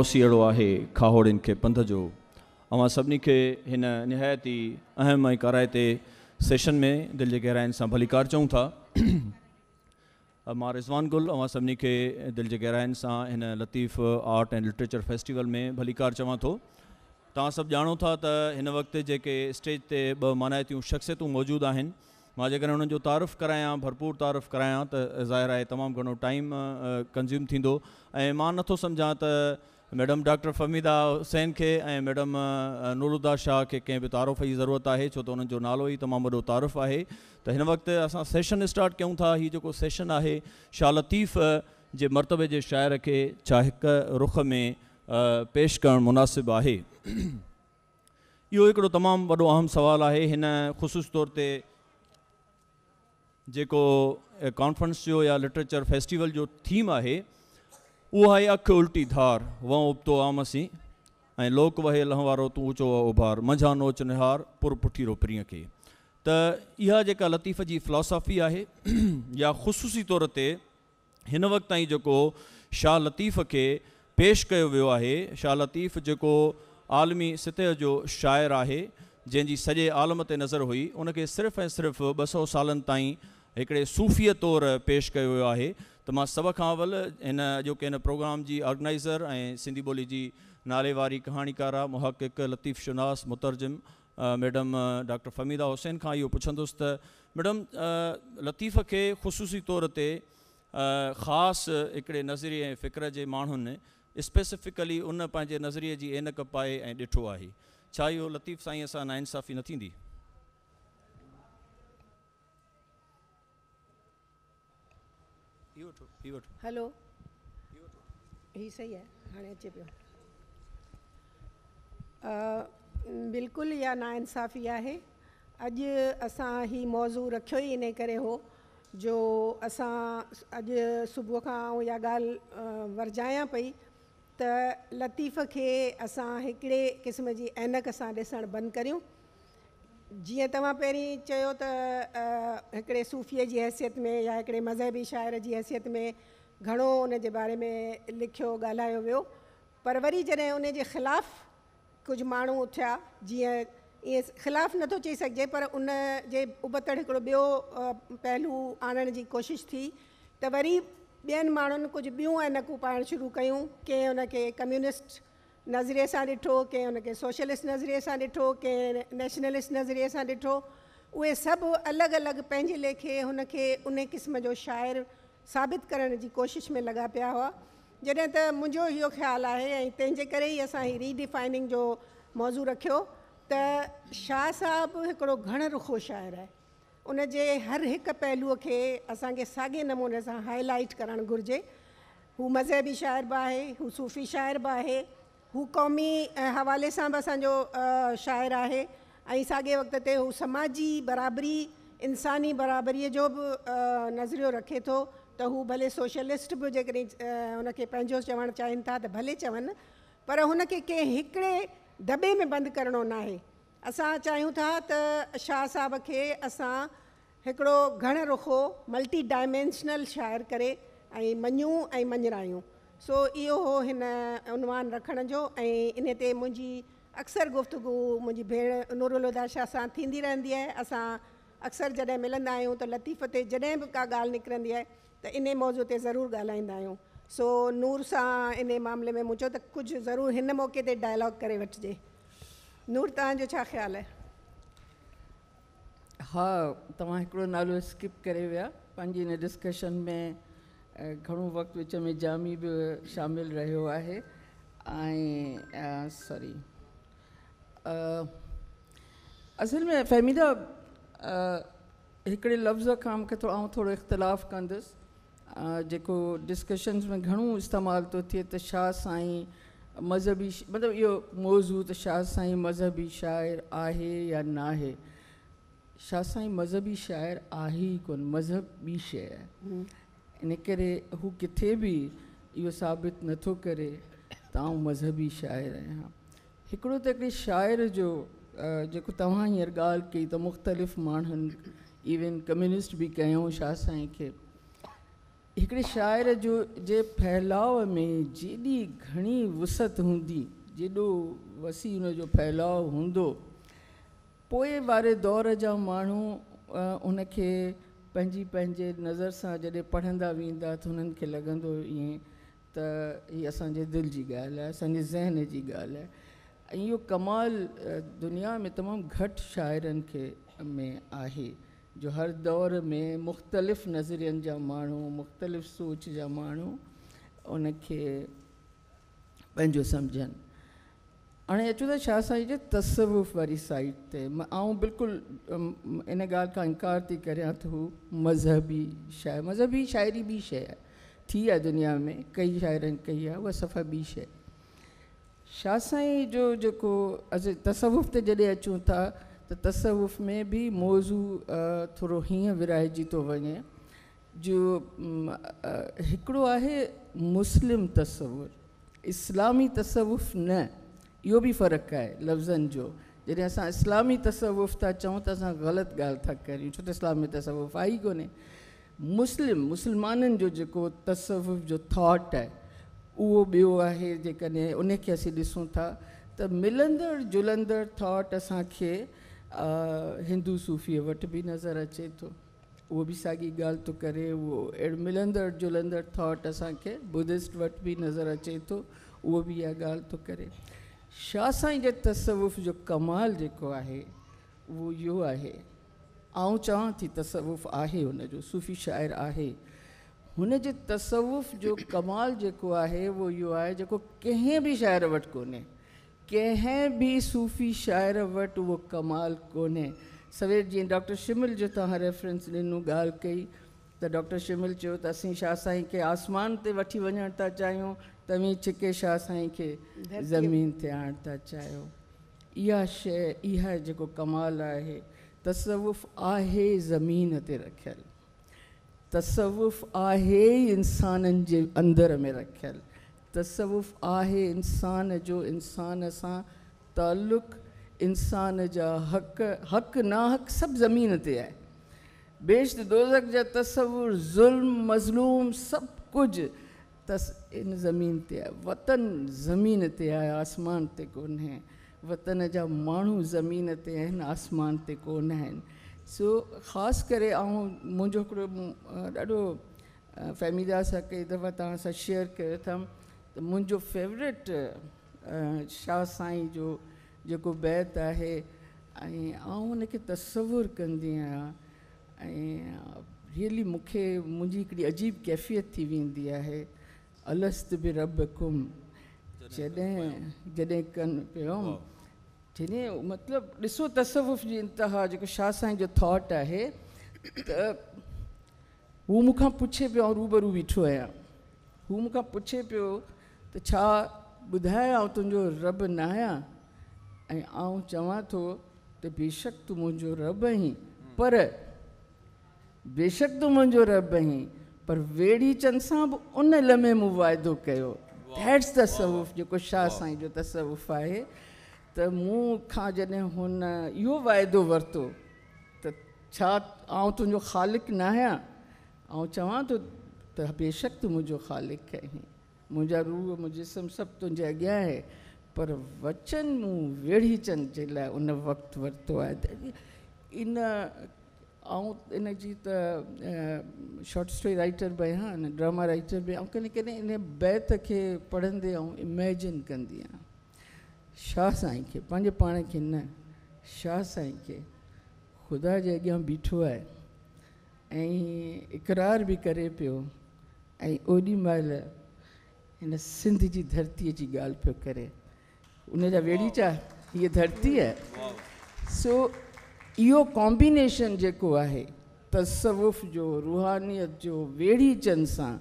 ओसी है आहे के पंध जो अवां सभिनी के निहायत ई अहम ऐं कराइते सेशन में दिल के गहराइन से भलीकार चऊं था मां रिज़वान गुल अवां सभिनी खे दिलि जे गहराइनि सां हिन Latif art and literature festival में भलीकार चवां थो तव्हां सभु ॼाणो था त हिन वक़्तु स्टेज से ब मानायतियूं शख़्सियतूं मौजूदु आहिनि मां जेकॾहिं हुननि तारीफ़ करायां भरपूर तारीफ़ कराया तो ज़ाहिर आहे तमामु घणो टाइम कंज़्यूम थींदो ऐं मां नथो सम्झां त मैडम डॉक्टर फमीदा हुसैन के ऐं मैडम नूरुदा शाह के कंहिं बि तारीफ़ जी ज़रूरत है छो तो उन्होंने जो नालो ई तमामु वॾो तारीफ़ आहे त हिन वक़्तु असां सेशन स्टार्ट कयूं था हीउ जेको सेशन है शाह लतीफ़ के मरतबे जे शाइर खे छा हिकु रुख में पेश कर मुनासिब है इहो तमाम वो अहम सुवालु है हिन ख़ुशूस तौर ते जेको कॉन्फ्रेंस जो या लिटरेचर फेस्टिवल जो थीम है ઉહાયા उल्टी धार વં उबतो આમસી ऐं लोक वह लहवारो तू ऊचो उभार मंझा नोच निहार पुर पुठीरो प्रीअ के त जेका लतीफ़ जी फिलोसॉफी आहे या ख़ुशूसी तौर ते हिन वक्त ताईं जेको शाह लतीफ़ के पेश कयो वियो आहे शाह लतीफ़ जेको आलमी सतह जो शायर आहे जैसी सजे आलम ते नज़र हुई उनके सिर्फ़ ए सिर्फ़ ब सौ साल हिकिड़े सूफ़ीअ तौरु पेश कयो वियो आहे त मां सभ खां अवल हिन जेके हिन प्रोग्राम जी ऑर्गनाइज़र ऐं सिंधी ॿोली जी नाले वारी कहाणीकारा मुहक़िक लतीफ़ शुनास मुतरजिम मैडम डॉक्टर फ़मीदा हुसैन खां इहो पुछंदुसि त मैडम लतीफ़ खे ख़ुशूसी तौर ते ख़ासि हिकिड़े नज़रिए ऐं फ़िक्र जे माण्हुनि स्पेसिफ़िकली उन पंहिंजे नज़रिए जी एनक पाए ऐं ॾिठो आहे छा इहो लतीफ़ साईं सां नाइंसाफ़ी न थींदी इहो वठो इहो वठो हलो इहो वठो हीउ सही आहे हाणे अचे पियो बिल्कुलु इहा नाइंसाफ़ी आहे अॼु असां हीउ मौज़ू रख इन करे हो जो अस अज सुबह का या गाल ॻाल्हि वरजायां पई त लतीफ़ के असड़े क़िस्म की एनक से ॾिसणु बंदि करियूं जीअं तव्हां पहिरीं चयो त हिकिड़े सूफ़ीअ जी हैसियत में या हिकिड़े मज़हबी शाइर जी हैसियत में घणो उनजे बारे में लिखियो ॻाल्हायो वियो पर वरी जॾहिं उन जे ख़िलाफ़ कुझु माण्हू थिया जीअं ईअं ख़िलाफ़ु नथो चई सघिजे पर उन जे उभतड़ हिकिड़ो ॿियो पहलू आणण जी कोशिशि थी त वरी ॿियनि माण्हुनि कुझु ॿियूं ऐ नकूं शुरू कयूं के हुनखे कम्युनिस्ट नज़रिए सां ॾिठो कंहिं हुनखे सोशलिस्ट नज़रिए सां ॾिठो कंहिं नेशनलिस्ट नज़रिए सां ॾिठो उहे सभु अलॻि अलॻि पंहिंजे लेखे हुनखे उन क़िस्म जो शाइरु साबित करण जी कोशिशि में लॻा पिया हुआ जॾहिं त मुंहिंजो इहो ख़्यालु आहे ऐं तंहिंजे करे ई असां हीउ रीडिफाइनिंग जो मौज़ू रखियो त शाह साहब हिकिड़ो घण रुखो शाइरु आहे उनजे हर हिकु पहलूअ खे असांखे साॻे नमूने सां हाईलाइट करणु घुरिजे हू मज़हबी शाइर बि आहे हू सूफ़ी शाइर बि आहे हू क़ौमी हवाले से भी असो शायर है सागे वक़्त ते समाजी बराबरी इंसानी बराबरी जो भी नज़रियो रखे तो त भले सोशलिस्ट भी जेकॾहिं उनके पंहिंजो चाहन था भले चवन पर उनके कंहिं दबे में बंद करिणो न अस चाहूँ था तो शाह साहब के असो घण रुखो मल्टी डायमेंशनल शायर करें ऐं मंजरा सो इहो हो हिन उनवान रखण जो इन मुझी अक्सर गुफ़्तगु मुझी भेण नूरुलुदा शाह सां थींदी रहंदी आहे असां अक्सर जॾहिं मिलंदा आहियूं त लतीफ़ से जैं भी का गाल निकिरंदी है तो इन मौज़ू से ज़रूर ाल सो नूर सा इन मामले में मुझे तो कुछ जरूर इन मौक़े ते डायलॉग कर वठिजे नूर तव्हांजो छा ख़्यालु आहे हा तव्हां हिकिड़ो नालो स्किप करे विया डिस्कशन में ऐं घणो वक़्तु विच में जामी बि शामिलु रहियो आहे ऐं सॉरी असल में फ़हमीदा हिकिड़े लफ़्ज़ खां मूंखे थोरो आउं थोरो इख़्तिलाफ़ु कंदुसि जेको डिस्कशन्स में घणो इस्तेमालु थो थिए त छा साईं मज़हबी मतिलबु इहो मौज़ त छा साईं मज़हबी शाइरु आहे या नाहे छा साईं मज़हबी शाइरु आहे ई कोन शइ आहे इन करे हू किथे बि इहो साबित नथो करे त आउं मज़हबी शाइरु आहियां हिकिड़ो त हिकिड़े शाइर जो जेको तव्हां हींअर ॻाल्हि कई त मुख़्तलिफ़ माण्हुनि इवन कम्युनिस्ट बि कयऊं छा साईं खे हिकिड़े शाइर जो जे फहिलाउ में जेॾी घणी वुसत हूंदी जेॾो वसी हुन जो फहिलाउ हूंदो पोइ वारे दौरु जा माण्हू उनखे पंहिंजी पंहिंजे नज़र सां जॾहिं पढ़ंदा वेंदा त हुननि खे लॻंदो ईअं त हीअ असांजे दिलि जी ॻाल्हि आहे असांजे ज़हन जी ॻाल्हि आहे ऐं इहो कमाल दुनिया में तमामु घटि शाइरनि खे में आहे जो हर दौर में मुख़्तलिफ़ नज़रियनि जा माण्हू मुख़्तलिफ़ सोच जा माण्हू उनखे पंहिंजो सम्झनि અને અચું છાસાઈ જે તસવુફ બરી સાઈડ તે મા હું બિલકુલ એને ગાલ કા ઇનકાર થી કરે થુ મઝહબી શાય મઝહબી શાયરી ભી શાય ઠી આ દુનિયા મે કઈ શાયર કઈ આ વصفા ભી શાય છાસાઈ જો જોકો અજ તસવુફ તે જડે અચું થા તો તસવુફ મે ભી મોઝુ તરોહીન વિરાહી દીતો વને જો હકડો આહે મુસ્લિમ તસવુર ઇસ્લામી તસવુફ ન इहो भी फर्क है लफ्जन जो जैसे अस इस्लामी तसवुफ़ था चऊं तो अस गलत गाल था छो तो इस्लाम में तसवुफ़ आहे ई मुस्लिम मुसलमान जो जो तसवुफ़ जो थॉट है वो बो है जैसे उनखे असीं ॾिसूं था मिलंद जुलंद थॉट असांखे हिंदू सूफी वट भी नज़र अचे तो वो भी सागी गाल तो करे वो अहिड़ो मिलंद जुलंद थॉट असांखे बुद्धिस्ट वट भी नज़र अचे तो वो भी यह गाल तो करे शाह साईं जे तसवुफ़ जो कमाल जेको आहे उहो इहो आहे आऊं चवां थी तसवुफ़ आहे हुन जो सुफ़ी शाइर आहे हुन जे तसवुफ़ जो कमाल जेको आहे उहो इहो आहे जेको कंहिं बि शाइर वटि कोन्हे कंहिं बि सुफ़ी शाइर वटि उहो कमाल कोन्हे सवेर जीअं डॉक्टर शिमिल जो तव्हां रेफरेंस ॾिनो ॻाल्हि कई त डॉक्टर शिमिल त असीं शाह साईं खे आसमान ते वठी वञणु था चाहियूं तवी छिके शाह साईं के ज़मीन ते आणता चाहियो इहा शइ जो कमाल आहे तसवुफ़ आहे ज़मीन ते रखल तसवुफ़ आहे इंसान जे अंदर में रखल तसवुफ़ आहे इंसान जो इंसान सा तालुक़ इंसान जा हक़ हक़ ना हक़ सब ज़मीन ते है बेश दोज़क जा तस्वुर ज़ुल्म मज़लूम सब कुछ तस इन ज़मीन ते आहे वतन ज़मीन ते आहे आसमान ते कोन्हे वतन जा माण्हू ज़मीन ते आहिनि आसमान ते कोन आहिनि सो ख़ासि करे ऐं मुंहिंजो हिकिड़ो ॾाढो फैमिला सां कई दफ़ा तव्हां सां शेयर कयो अथमि त तो मुंहिंजो फेवरेट शाह साईं जो जेको बैत आहे ऐं आउं हुनखे तस्वुरु कंदी आहियां ऐं रियली मूंखे मुंहिंजी हिकिड़ी अजीब कैफ़ियत थी वेंदी आहे अलस्त बि रब कुम जॾहिं जॾहिं कनि पियुमि जॾहिं मतिलबु ॾिसो तसवुफ़ जी इंतिहा जेको शाह साईं जो थॉट आहे त हू मूंखां पुछे पियो ऐं रूबरू बीठो आहियां हू मूंखां पुछे पियो त छा ॿुधाए ऐं तुंहिंजो रब न आहियां ऐं आउं चवां थो त बेशक तूं मुंहिंजो रब आहीं पर बेशक तूं मुंहिंजो रब आहीं पर वेड़ी चंद साहब उन लम्हे मुआदो कयो दैट्स तसवुफ़ जो शाह साईं जो तसवुफ़ आहे तो मूं खां जॾहिं हुन इहो वाइदो वरितो त छा ख़ालिक न आहियां ऐं चवां बेशक तू मुंहिंजो ख़ालिक आहीं मुंहिंजा रूह मुजिस्म सभु तुंहिंजे अॻियां आहे पर वचन मूं वेड़ी चंद जे लाइ उन वक्त वरितो आहे इन ऐं इन जी त शॉर्ट स्टोरी राइटर बि आहियां अने ड्रामा राइटर बि ऐं कॾहिं कॾहिं इन बैत खे पढ़ंदे ऐं इमेजिन कंदी आहियां शाह साईं खे पंहिंजे पाण खे न शाह साईं खे ख़ुदा जे अॻियां बीठो आहे ऐं इकरार बि करे पियो ऐं ओॾी हिन सिंध जी धरतीअ जी ॻाल्हि पियो करे उन जा वेड़ीचा हीअ धरती आहे सो इहो कॉम्बिनेशन जो है तसवुफ़ जो रूहानियत जो वेड़ी चंद सां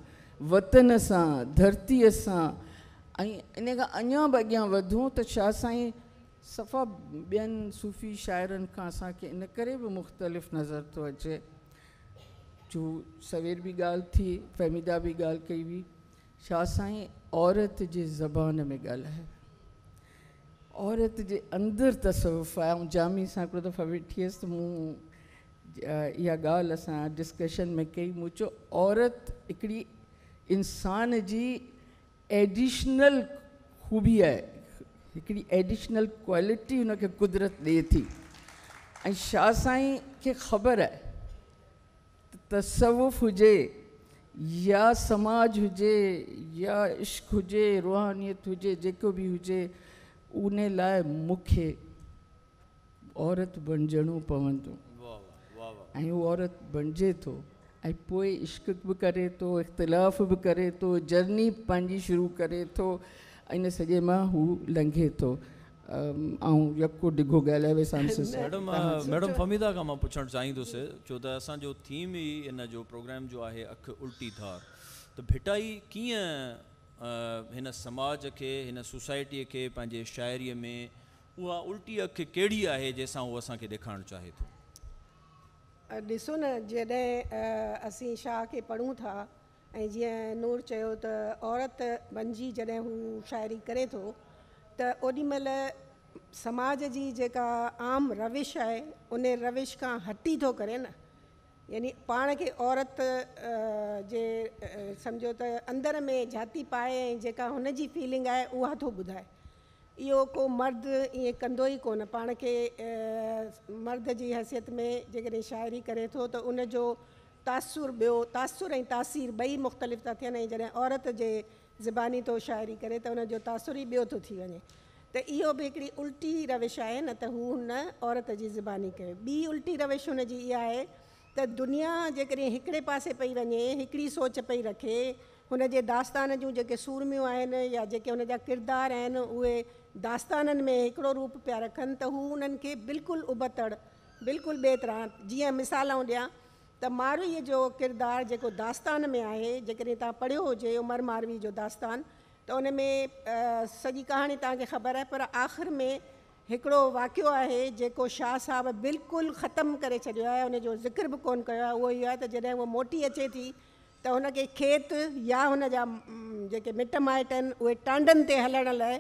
वतन सां धरती सां इन का अञा बि अॻियां वधूं त छा साईं सफ़ा ॿियनि सूफ़ी शायर का असांखे इन कर बि मुख़्तलिफ़ नज़र तो अचे जो सवेर भी गाल थी फ़हमीदा भी गाल कई हुई छा साईं औरत ज़बान में है औरत जे अंदर तसवुफ़ है ऐं जामी सां हिकिड़ो दफ़ा वेठी हुअसि त मूं इहा ॻाल्हि असां डिस्कशन में कई मूं चयो औरत हिकिड़ी इंसान जी एडिशनल ख़ूबी आहे हिकिड़ी एडिशनल क्वालिटी हुनखे कुदरत ॾिए थी ऐं शाह साईं खे ख़बर आहे त तसवुफ़ हुजे या समाज हुजे या इश्क़ हुजे रुहानियत हुजे जेको बि हुजे उने लाइ मूंखे औरत बणजणो पवंदो ऐं उहो औरत बणिजे थो इश्क बि करे थो इख़्तिलाफ़ बि करे थो जर्नी पंहिंजी शुरू करे तो इन सॼे मां हू लंघे तो यको डिघो ॻाल्हाए मैडम फमीदा खां मां पुछणु छो त असांजो थीम ई इन जो प्रोग्राम जो आहे अखि उल्टी धार त भिटाई क्या इन समाज के इन सोसाइटी के पंहिंजे शायरी में उ उल्टी अखि कहिड़ी आहे जंहिंसां उहो असांखे ॾेखारणु चाहे तो ऐसो न जै अस शाह के पढ़ू था ऐं नूर चयो औरत बणिजी जै शायरी शाइरी करे थो त ओॾीमहिल समाज की जेका आम रविश है उन रविश का हटी तो करें ना यानी पा के औरत जे समझो त अंदर में जाती पाए ऐं उन फीलिंग है वह तो बुधाए यो को मर्द ये कंदो ही को पा के मर्द जी हैसियत में जैसे शायरी करे तो उनो उनजो तासुर बो तासुर तासीर बई मुख़्तलिफ़ था थियनि जैसे औरत जे ज़बानी तो शायरी करे तो उनजो तासुर ही बो तो वे तो इो भी उल्टी रविश है न की औरत ज़बानी कयो बी उल्टी रविश उन है त दुनिया जड़े पास पासे पई वञे सोच पी रखे उन दास्तान जो जो सूरमियों आन या जो उन किरदार आहिनि में हिकिड़ो रूप पिया रखन तो उन बिल्कुल उबतड़ बिल्कुल ॿिए तरह मिसाल दियाँ तो त जो किरदार जो दास्तान में आहे जेकॾहिं तव्हां पढ़ियो हुजे उमर मारवी जो दास्तान तो उनमें सारी कहानी तक ख़बर है पर आख़िर में हिकिड़ो वाक़ियो आहे जेको शाह साहबु बिल्कुलु ख़तमु करे छॾियो आहे उन जो ज़िक्र बि कोन कयो आहे उहो इहो आहे त जॾहिं उहा मोटी अचे थी त हुन खे खेत या हुन जा जेके मिट माइट आहिनि उहे टांडनि ते हलण लाइ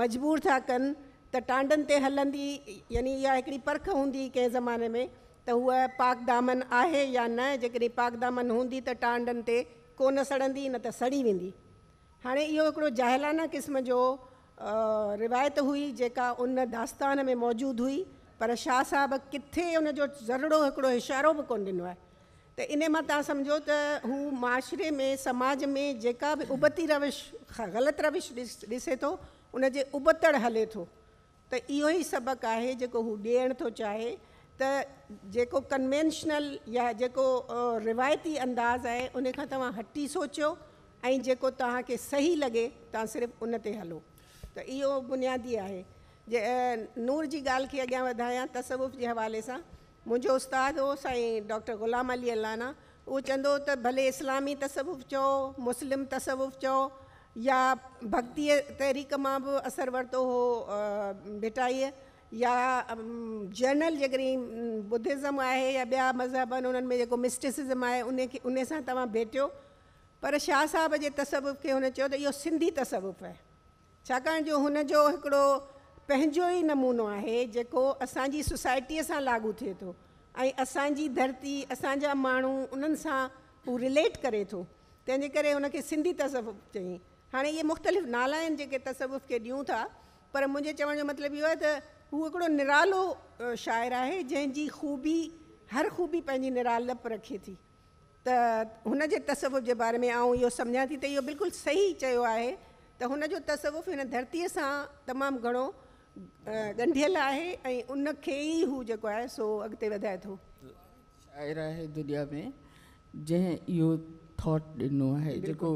मजबूर था कनि त टांडनि ते हलंदी यानी इहा हिकिड़ी परख हूंदी कंहिं ज़माने में त हूअ पाक दामन आहे या न जेकॾहिं पाक दामन हूंदी त टांडनि ते कोन सड़ंदी न त सड़ी वेंदी हाणे इहो हिकिड़ो जाहिलाना क़िस्म जो रिवायत हुई जेका उन दास्तान में मौजूद हुई पर शाह साहब किथे उन ज़रड़ो ज़रूरो हिकिड़ो इशारो बि कोन ॾिनो आहे त इन मां तव्हां सम्झो त हू माशरे में समाज में जेका बि उबती रविश ग़लति रविश ॾिस ॾिसे थो उनजे उबतड़ हले थो त इहो ई सबक़ु आहे जेको हू ॾियण थो चाहे त जेको कन्वेंशनल या जेको रिवायती अंदाज़ आहे उन खां तव्हां हटी सोचियो ऐं जेको तव्हांखे सही लॻे तव्हां सिर्फ़ु उन ते हलो तो यो बुनियादी है जे नूर की गाल के अगर वधायां तसवुफ़ के हवाले से मुझे उस्ताद हो साईं डॉक्टर ग़ुलाम अली अलाना वो चवंदो तो भले इस्लामी तसवुफ़ चो मुस्लिम तसवुफ़ चो या भक्ति तहरीक में भी असर वरितो हो भिटाई या जनरल जी बुद्धिज्म है या बि मज़हब आहिनि में जो मिस्टिसिज़म है उन्हें उन्हें उन पर शाह साहब के तसवुफ़ के उन्हें चयो त सिंधी तसवुफ़ है छाकाणि जो हुन हिकिड़ो पंहिंजो ई नमूनो आहे जेको असांजी सोसाइटीअ सां लागू थिए थो ऐं असांजी धरती असांजा माण्हू उन्हनि सां हू रिलेट करे थो तंहिंजे करे हुनखे सिंधी तसवुफ़ चई हाणे इहे मुख़्तलिफ़ नाला आहिनि जेके तसवुफ़ खे ॾियूं था पर मुंहिंजे चवण जो मतिलबु इहो आहे त हू हिकिड़ो निरालो शाइरु आहे जंहिंजी ख़ूबी हर ख़ूबी पंहिंजी निरालप रखे थी त हुन तसवुफ़ जे बारे में आउं इहो सम्झां थी त इहो बिल्कुलु सही चयो आहे तो हुनजो तस्वुफ़ इन धरती से तमाम घड़ो ॻंढियल है उन उनखे है सो अगत वधाए दुनिया में जै यो थॉट दिनो है जो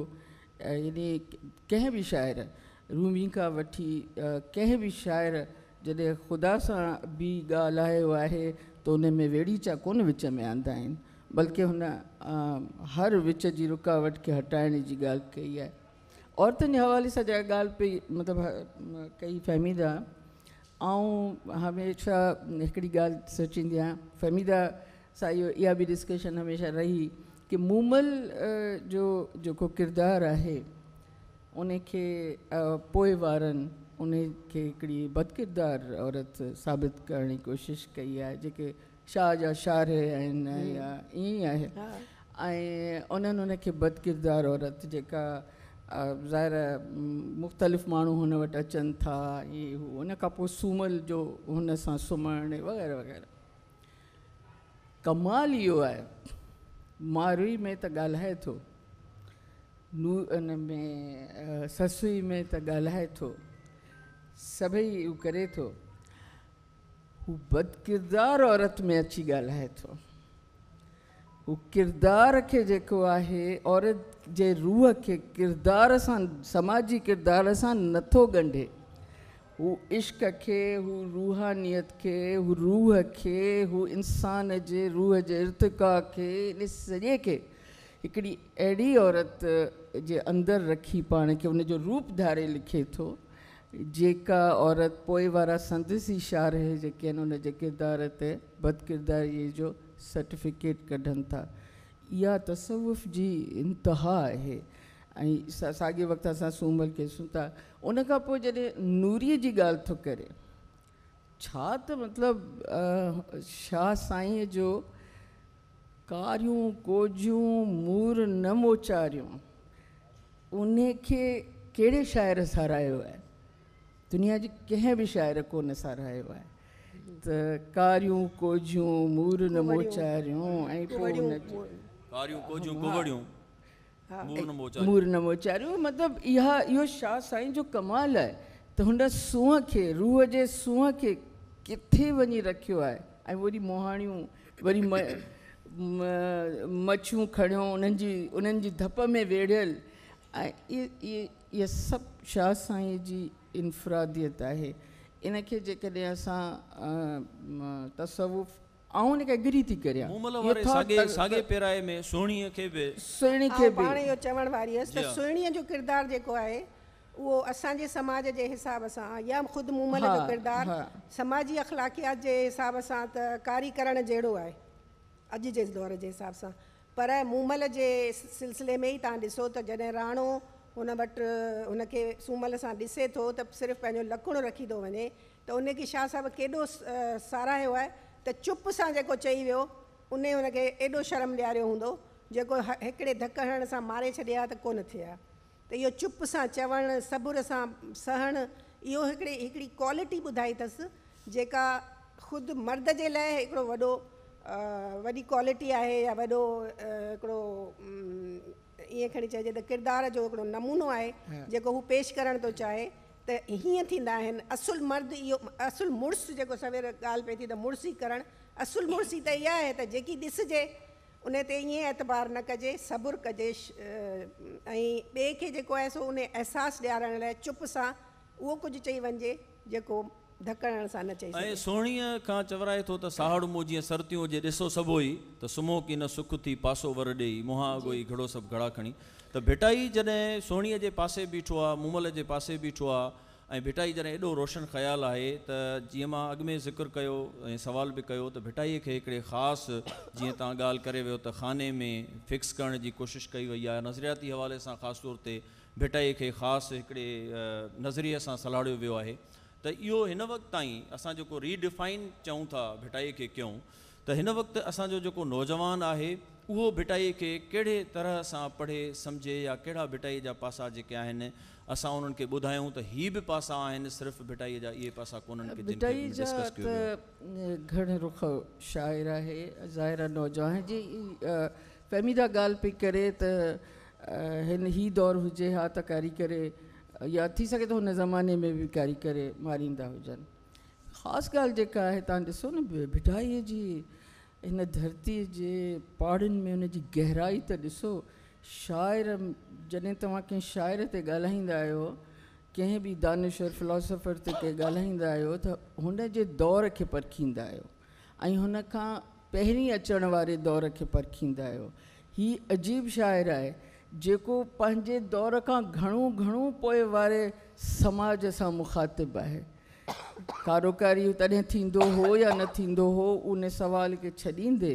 यानी कें भी शायर रूमी का वी कें भी शायर जैसे ख़ुदा सा भी गाल है तो उन में वेड़ीचा को विच में आंदा बल्कि हर विच की रुकावट के हटाने की गाल कई है औरतुनि जे हवाले सां जेका ॻाल्हि पई मतिलबु कई फ़हमीदा ऐं हमेशह हिकिड़ी ॻाल्हि सोचींदी आहियां फ़हमीदा सां इहो इहा बि डिस्कशन हमेशह रही कि मूमल जो जेको किरदारु आहे उनखे पोइ वारनि उनखे हिकिड़ी बद किरदारु औरत साबित करण जी कोशिशि कई आहे जेके शाह जा शार आहिनि या ईअं ई आहे ऐं उन्हनि उनखे बद किरदारु औरत जेका ज़ाहिर मुख़्तलिफ़ माण्हू हुन वटि अचनि था इहे हू हुन खां पोइ सूमल जो हुन सां सुम्हणु वग़ैरह वग़ैरह कमाल इहो आहे मारुई में त ॻाल्हाए थो नू उन में ससुई में त ॻाल्हाए थो सभई करे थो हू बदकिरदार औरत में अची ॻाल्हाए थो वो किरदार के जो है औरत के रूह के किरदार से समाजी किरदार से नथो गंढे वो इश्क के वो रूहानियत के वो रूह के वो इंसान के रूह के इर्तका के इन सजे के हिकिड़ी अड़ी औरत जे अंदर रखी पाण के उन रूप धारे लिखे तो जेका औरत पोइ वारा संदसि इशारे जेके उन किरदार बद किरदारीअ जो सर्टिफिकेट कढ़न था इहा तसवुफ़ जी इंतहा है सागे वक्त अस सूमल खे ॾिसूं था उन जैसे नूरी की गाल तो करें तो मतलब शाह साई जो कारियों कोजूँ मूर न मोचारियों उन खे कहिड़े शाइर सां दुनिया के कें भी शायर को सारा है त मूर न न मोचारियूं ऐं पोइ मूर मोचारियूं मतिलबु इहा इहो शाह साईं जो कमाल आहे त हुन सूंहं खे रूह जे सूंहं खे किथे वञी रखियो आहे ऐं वरी मोहाणियूं वरी मच्छियूं खणियूं उन्हनि जी उन्हनि जी धप में वेड़ियल ऐं इहे इहे इहे सभु शाह साईं जी इंफ़रादियत आहे इनखे जेकॾहिं असां तसवुफ़ ऐं हिन खे गिरी थी करिया पेराए में सुहिणीअ खे बि सुहिणी खे पाण इहो चवण वारी हुअसि त सुहिणीअ जो किरदारु जेको आहे उहो असांजे समाज जे हिसाब सां या ख़ुदि मूमल जो किरदारु समाजी अख़लाकियात जे हिसाब सां त कारी करण जहिड़ो आहे अॼु जे दौर जे हिसाब सां पर मूमल जे सिलसिले में ई तव्हां ॾिसो त जॾहिं राणो उन वट उन सूमल से ॾिसे तो सिर्फ पैं पंहिंजो रखी तो वे तो उन्हें शाह साहब केडो सारा है तो चुप से जो चई वो उन्हें एडो शर्म ॾियारियो हों जो हिकिड़े धक् हणण से मारे छे तो को थे यो चुप से चवण सबुर से सहण इहो हिकिड़े क्वालिटी बुधाई अस जेका मर्द के लिए वो वही क्वालिटी है या वो ईअं खणी चइजे त किरदार जो हिकिड़ो नमूनो आहे जेको हू पेश करण थो चाहे त हीअं थींदा आहिनि असुल मर्द इहो असुल मुड़ुसु जेको सवेल ॻाल्हि पए थी त मुड़ुसु ई करणु असुलु मुड़ुसी त इहा आहे त जेकी ॾिसिजे उन ते ईअं एतबार न कजे सबुरु कजे ऐं ॿिए खे जेको आहे सो उन अहसासु ॾियारण लाइ चुप सां उहो कुझु चई वञिजे जेको धकण सां न चई ऐं सोणीअ खां चवराए थो त साहड़ मूं जीअं त सुम्हो की न सुख थी पासो वर ॾेई मुहा अॻो घड़ो सब घड़ा खणी त भेटाई जॾहिं सोणीअ जे पासे बीठो आ मुमल जे पासे बीठो आ भिटाई भेटाई एडो रोशन ख्याल है जी अगमें ज़िक्र किया सवाल भी बि भिटाई के एक खास जी ताल कर खाने में फिक्स करण की कोशिश कई वही है नज़रियाती हवा से खास तौर पर भिटाई के खास एक नज़रिए सलाड़ो वो है त इहो हिन वक़्तु ताईं असां जेको रीडिफाइन चऊं था भिटाई खे कयूं त हिन वक़्तु असांजो जेको नौजवान आहे उहो भिटाई खे कहिड़े तरह सां पढ़े सम्झे या कहिड़ा भिटाई जा पासा जेके आहिनि असां उन्हनि खे ॿुधायूं त हीअ बि पासा आहिनि सिर्फ़ु भिटाई जा इहे पासा कोन्हनि भिटाई जा त घणे रुख शाइर आहे ज़ाहिर नौजवान जी फ़हमीदा ॻाल्हि पई करे त हिन ई दौरु हुजे हा त कारी करे या थी सघे थो हुन ज़माने में बि कारी करे मारींदा हुजनि ख़ासि ॻाल्हि जेका आहे तव्हां ॾिसो न बिठाईअ जी हिन धरतीअ जे पाड़े में हुन जी गहराई त ॾिसो शाइर जॾहिं तव्हां कंहिं शाइर ते ॻाल्हाईंदा आहियो कंहिं बि दानिश्वर फिलोसफर ते कंहिं ॻाल्हाईंदा आहियो त हुन जे दौर खे परखींदा आहियो ऐं हुन खां पहिरीं अचण वारे दौर खे परखींदा आहियो हीउ अजीब शाइर आहे जो पे दौर का घणो घणो वे समाज से मुखातिब है कारोकारी तद हो या नो हो उन सवाल के छींदे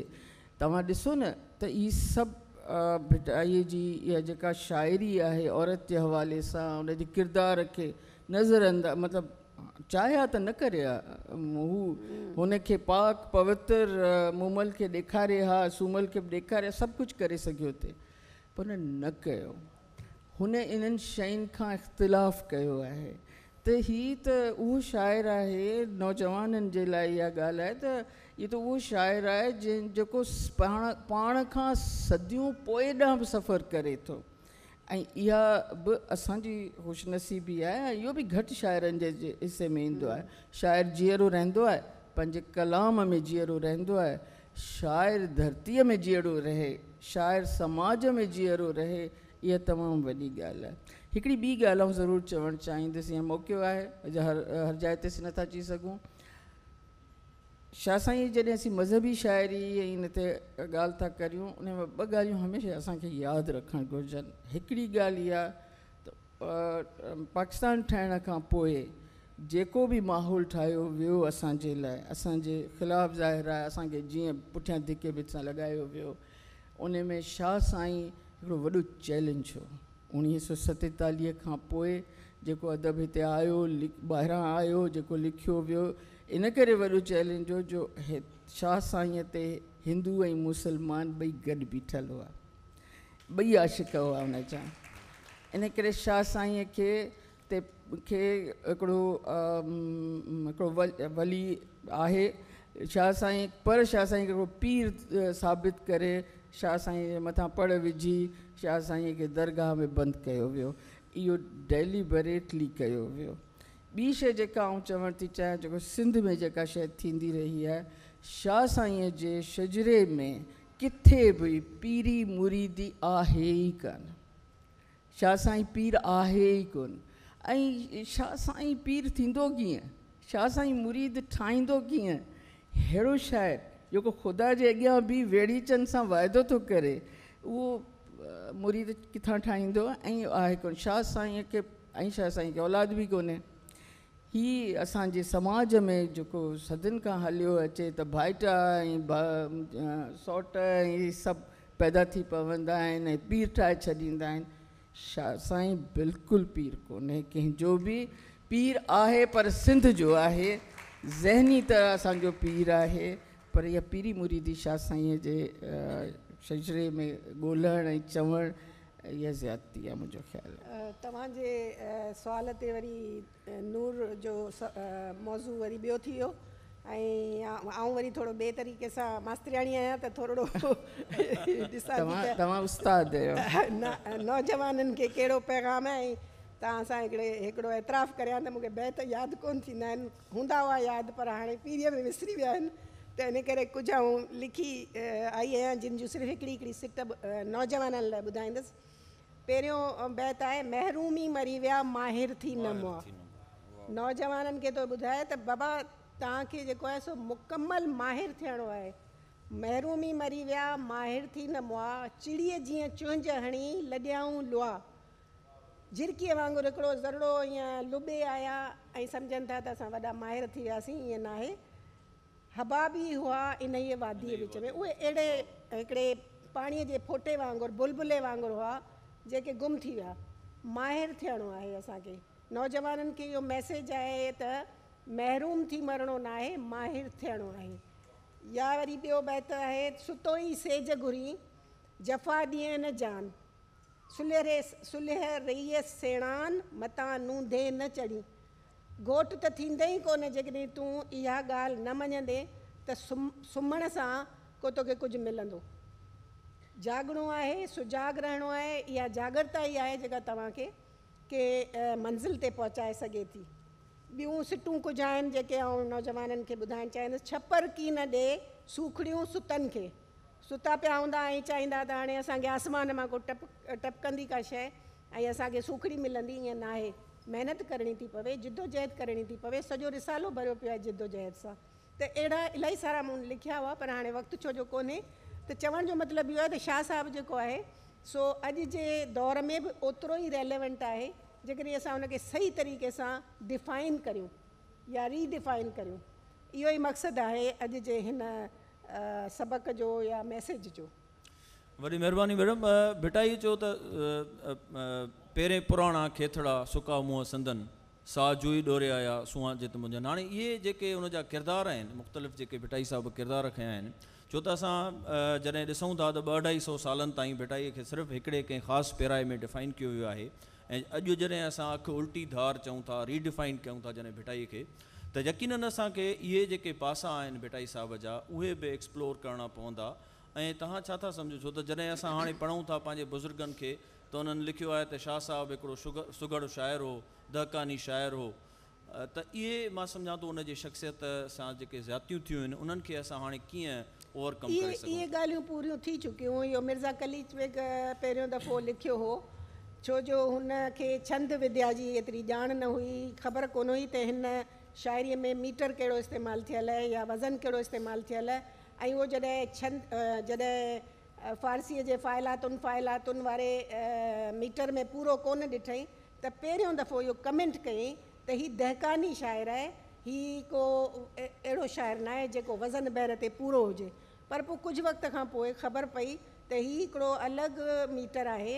तव्हां न त इहे सभु भिटाईअ जी इहा जेका शाइरी आहे औरत के हवा से उन किरदार के नज़रअंदा मतलब चाहिया तो न कर पाक पवित्र मुमल के दिखारे हा सूमल के दिखारे सब कुछ कर करे पर न कयो हुन इन्हनि शयुनि खां इख़्तिलाफ़ु कयो आहे त हीअ त उहो शाइरु आहे नौजवाननि जे लाइ इहा ॻाल्हि आहे त इहो त उहो शाइरु आहे जंहिं जेको पाण पाण खां सदियूं पोइ ॾांहुं बि सफ़र करे थो ऐं इहा बि असांजी ख़ुशनसीबी आहे ऐं इहो बि घटि शाइरनि जे हिसे में ईंदो आहे शाइरु जीअरो रहंदो आहे पंहिंजे कलाम में जीअरो रहंदो आहे शाइरु धरतीअ में जीअरो रहे शायर समाज में जीअरो रहे इहा तमामु वॾी ॻाल्हि आहे हिकिड़ी ॿी ॻाल्हि आउं ज़रूरु चवणु चाहींदुसि इहे मौक़ियो आहे हर हर जाइ ते असीं नथा चई सघूं छा साईं जॾहिं असां मज़हबी शाइरी हिन ते ॻाल्हि था करियूं उनमें ॿ ॻाल्हियूं हमेशह असांखे यादि रखणु घुरिजनि हिकिड़ी ॻाल्हि इहा त पाकिस्तान ठाहिण खां पोइ जेको बि माहौल ठाहियो वियो असांजे लाइ असांजे ख़िलाफ़ु ज़ाहिर आहे असांखे जीअं पुठियां धिके भित सां लॻायो वियो उने में शाह साईं हिकिड़ो वॾो चैलेंज हुओ उणिवीह सौ सतेतालीह खां पोइ जेको अदब हिते आयो ॿाहिरां आयो जेको लिखियो वियो इन करे वॾो चैलेंज हुओ जो शाह साईंअ ते हिंदू ऐं मुस्लमान ॿई गॾ बीठलु हुआ ॿई आशिक हुआ हुन जा इन करे शाह साईंअ खे ते खे हिकिड़ो वली आहे शाह साईं पर शाह साईं हिकिड़ो पीर साबित करे शाह साई जे मथां पड़ विझी शाह साईं खे दरगाह में बंदि कयो वियो इहो डेलीबरेटली कयो वियो ॿी शइ जेका आउं चवण थी चाहियां जेको सिंध में जेका शइ थींदी रही आहे शाह साईंअ जे शजरे में किथे बि पीरी मुरीदी आहे ई कोन शाह साई पीर आहे ई कोन ऐं शाह साई पीर थींदो कीअं शाह साई मुरीद ठाहींदो कीअं अहिड़ो शाइरु जो ख़ुदा अगर भी वेड़ी चंद से वायदों तो करे वो मुरीद किथा ठाहींदो ऐं आहे शाह साई के शाह साई के औलाद भी को ही समाज में जो सदन का हलो अचे तो भाइटा सौट ये सब पैदा थी पवंदा पीर टाए छींदा शाह साई बिल्कुल पीर को जो भी पीर आहे पर सिंध जो है ज़हनी तरह असो पीर है पर यह पीरी मूरी दिशा साई के शजरे में ॻोल्हणु चवण यह ज़्यादती है मुझे ख्याल तव्हांजे सुवाल ते वरी नूर जो मौज़ू वरी बो थी वियो आउं वरी थोड़ो बे तरीक़े से मास्तरियाणी आया तो थोरो तव्हां उस्ताद नौजवान के कड़ो पैगाम है ऐं एतराफ़ कर हिकिड़े हिकिड़ो याद को हूँ हुआ याद पर हाँ पीढ़ी में विसरी वह त तो इन करे कुछ आऊं लिखी आई आहियां जिन जूं सिर्फ़ हिकिड़ी हिकिड़ी सिक नौजवाननि लाइ ॿुधाईंदसि पहिरियों बैत आहे महरूमी मरी विया माहिर थी न मुआ नौजवाननि खे थो ॿुधाए त बाबा तव्हांखे जेको आहे सो मुकमल माहिर थियणो आहे महरूमी मरी विया माहिर थी न मुआ चिड़ीअ जीअं चुंज हणी लॾियाऊं लुआ झिरकीअ वांगुरु हिकिड़ो ज़रो ईअं लुबे आया ऐं सम्झनि था त असां वॾा माहिर थी वियासीं ईअं न आहे हबा बि हुआ इन ई वादीअ विच में उहे अहिड़े हिकिड़े पाणीअ जे फोटे वांगुरु बुलबुले वांगुरु हुआ जेके गुम थी विया माहिर थियणो आहे असांखे नौजवाननि खे इहो मैसेज आहे त महिरूम थी मरणो आहे माहिर थियणो आहे या वरी ॿियो बहितर आहे सुतो ई सेज घुरी जफ़ा ॾींहं न जान सुलहरे रेसि सुलह रही सेणान मतां नूं न चढ़ी घोट त थींदे ई कोन जेकॾहिं तूं इहा ॻाल्हि न मञंदे त सुम सुम्हण सां को तोखे कुझु मिलंदो जागणो आहे सुजाग रहणो आहे इहा जागरता ई आहे जेका तव्हांखे के मंज़िल ते पहुचाए सघे थी ॿियूं सिटूं कुझु आहिनि जेके आऊं नौजवाननि खे ॿुधाइणु चाहींदसि छपर की न ॾे सूखड़ियूं सुतनि खे सुता पिया हूंदा ऐं चाहींदा त हाणे असांखे आसमान मां को टप टपकंदी का शइ ऐं असांखे सूखड़ी मिलंदी ईअं न आहे महिनत करणी थी पवे जिदोजहद करणी थी पवे सॼो रिसालो भरियो पियो आहे जिदोजहद सां त अहिड़ा इलाही सारा मूं लिखिया हुआ पर हाणे वक़्तु छो जो कोन्हे त चवण जो मतिलबु इहो आहे त शाह साहिबु जेको आहे सो अॼु जे दौर में बि ओतिरो ई रेलेवेंट आहे जेकॾहिं असां हुनखे सही तरीक़े सां डिफाइन करियूं या रीडिफाइन करियूं इहो ई मक़सदु आहे अॼु जे हिन सबक़ जो या मैसेज जो वॾी महिरबानी मैडम भिटाई चओ त पहिरें पुराना खेथड़ा सुका मुँह संदन साजूई डोरे आया सुहाँ जित मुझे हाँ ये जे उनका किरदार मुख़्तलिफ़ जेके भिटाई साहब किरदार रखा छो तो अस जैसे ॾिसूं था तो अढाई सौ साल तीन भिटाई के सिर्फ हिकिड़े कें खास पेराए में डिफाइन किया वो है अज जैसे अस अख उल्टी धार चऊं था रीडिफाइन क्यों था जैसे भिटाई के त यकीननि असांखे इहे पासा भिटाई साहब जहाँ उ भी एक्सप्लोर करना पवंदा ऐं तव्हां छा छो तो जैसे अस हाँ पढ़ूं था बुजुर्गन के त उन्हनि लिखियो आहे त शाह साहब हिकिड़ो सुग सुघड़ शाइरु हो दहकानी शाइरु हो त इहे मां सम्झा थो शख़्सियत सां जेके ज़्यातियूं थियूं आहिनि उन्हनि खे असां हाणे कीअं ओवरकम करे इहे ॻाल्हियूं पूरियूं थी चुकियूं इहो मिर्ज़ा कलीच में पहिरियों दफ़ो लिखियो हो छो जो हुन खे छंद विद्या जी एतिरी ॼाण न हुई ख़बर कोन हुई त हिन शाइरीअ में मीटर कहिड़ो इस्तेमालु थियल आहे या वज़न कहिड़ो इस्तेमालु थियल आहे ऐं उहो जॾहिं छंद जॾहिं फारसीअ जे फ़ाइलातुनि फ़ाइलातुनि वारे मीटर में पूरो कोन ॾिठईं त पहिरियों दफ़ो इहो कमेंट कयईं त हीउ दहकानी शाइरु आहे हीउ को अहिड़ो शाइरु न आहे जेको वज़न बैर ते पूरो हुजे पर पोइ कुझु वक़्त खां पोइ ख़बर पई त हीउ हिकिड़ो अलॻि मीटर आहे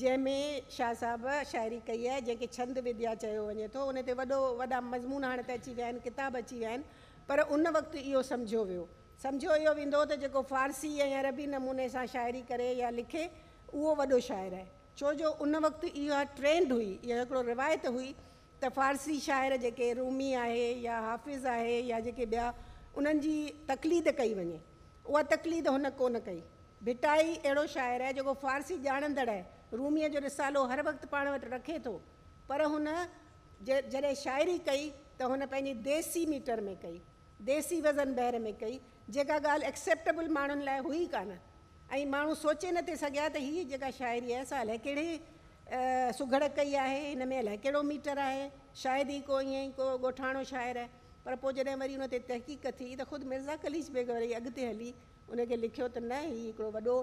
जंहिंमें शाह साहबु शाइरी कई आहे जंहिंखे छंद विद्या चयो वञे थो उन ते वॾो वॾा मज़मून हाणे त अची विया आहिनि किताब अची विया आहिनि पर उन वक़्तु इहो सम्झो वियो सम्झो इहो वेंदो त जेको फारसी ऐं अरबी नमूने सां शाइरी करे या लिखे उहो वॾो शाइरु आहे छो जो उन वक़्तु इहा ट्रेंड हुई इहा हिकिड़ो रिवायत हुई त फारसी शाइरु जेके रूमी आहे या हाफ़िज़ आहे या जेके ॿिया उन्हनि जी तकलीद कई वञे उहा तकलीद हुन कोन कई भिटाई अहिड़ो शाइरु आहे जेको फारसी ॼाणंदड़ आहे रूमीअ जो रिसालो हर वक़्तु पाण वटि रखे थो पर हुन जॾहिं शाइरी कई त हुन पंहिंजी देसी मीटर में कई देसी वज़न बहर में कई जेका ॻाल्हि एक्सेप्टेबल माण्हुनि लाइ हुई कान ऐं माण्हू सोचे नथे सघिया त हीअ जेका शाइरी आहे असां अलाए कहिड़ी सुघड़ कई आहे हिन में अलाए कहिड़ो मीटर आहे शायदि ई को ईअं ई को ॻोठाणो शाइरु आहे पर पोइ जॾहिं वरी हुन ते तहक़ीक़ थी त ख़ुदि मिर्ज़ा कलीच में वरी अॻिते हली उनखे लिखियो त न इहा हिकिड़ो वॾो